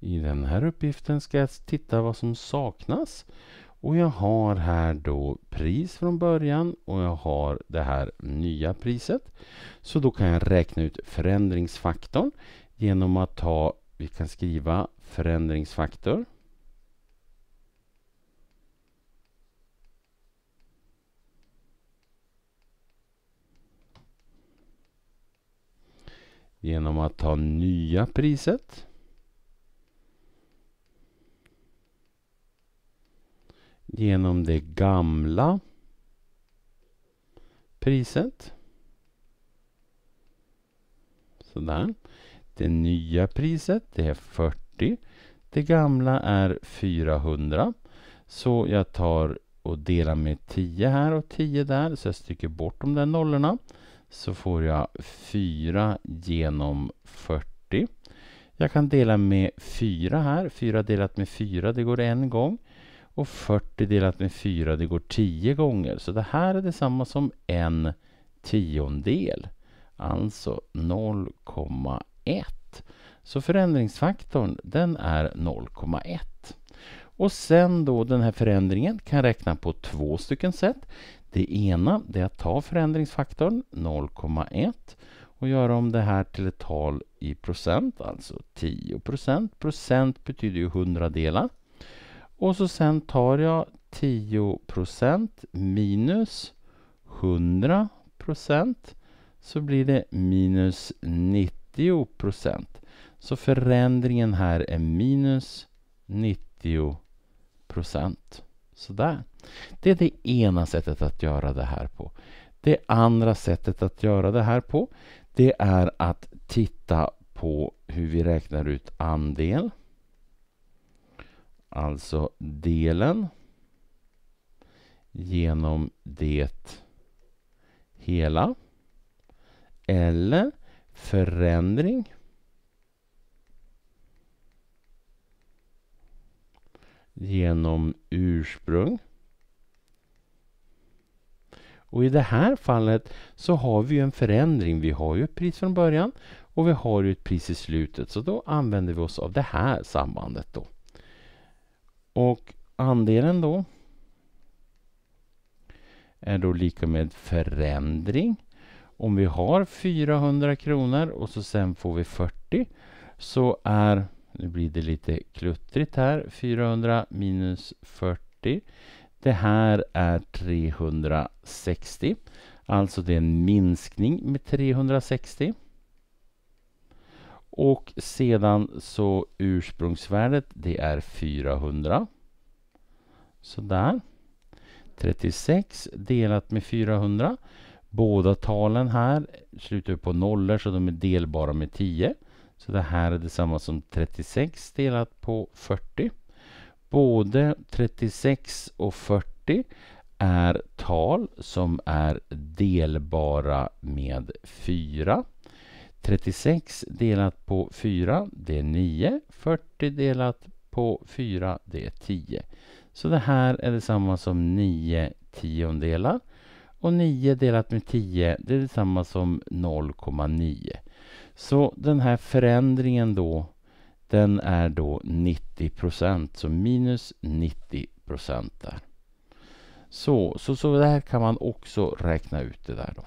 I den här uppgiften ska jag titta vad som saknas. Och jag har här då pris från början och jag har det här nya priset. Så då kan jag räkna ut förändringsfaktorn genom att ta, vi kan skriva förändringsfaktor. Genom att ta nya priset. genom det gamla priset. Sådär. Det nya priset det är 40. Det gamla är 400. Så jag tar och delar med 10 här och 10 där. Så jag stryker bort de där nollorna. Så får jag 4 genom 40. Jag kan dela med 4 här. 4 delat med 4, det går en gång. Och 40 delat med 4, det går 10 gånger. Så det här är detsamma som en tiondel. Alltså 0,1. Så förändringsfaktorn, den är 0,1. Och sen då den här förändringen kan räkna på två stycken sätt. Det ena det är att ta förändringsfaktorn 0,1 och göra om det här till ett tal i procent, alltså 10 procent. Procent betyder ju hundradelar. Och så sen tar jag 10 minus 100 så blir det minus 90 Så förändringen här är minus 90 Sådär. Det är det ena sättet att göra det här på. Det andra sättet att göra det här på det är att titta på hur vi räknar ut andel. Alltså delen genom det hela. Eller förändring genom ursprung. Och i det här fallet så har vi en förändring. Vi har ju ett pris från början och vi har ju ett pris i slutet. Så då använder vi oss av det här sambandet då. Och andelen då är då lika med förändring. Om vi har 400 kronor och så sen får vi 40 så är, nu blir det lite kluttrigt här, 400 minus 40. Det här är 360. Alltså det är en minskning med 360. Och sedan så ursprungsvärdet, det är 400. Sådär. 36 delat med 400. Båda talen här slutar på nollor så de är delbara med 10. Så det här är detsamma som 36 delat på 40. Både 36 och 40 är tal som är delbara med 4. 36 delat på 4, det är 9. 40 delat på 4, det är 10. Så det här är detsamma som 9 tiondelar. Och 9 delat med 10, det är detsamma som 0,9. Så den här förändringen då, den är då 90 procent. Så minus 90 procent där. Så, så, så där kan man också räkna ut det där då.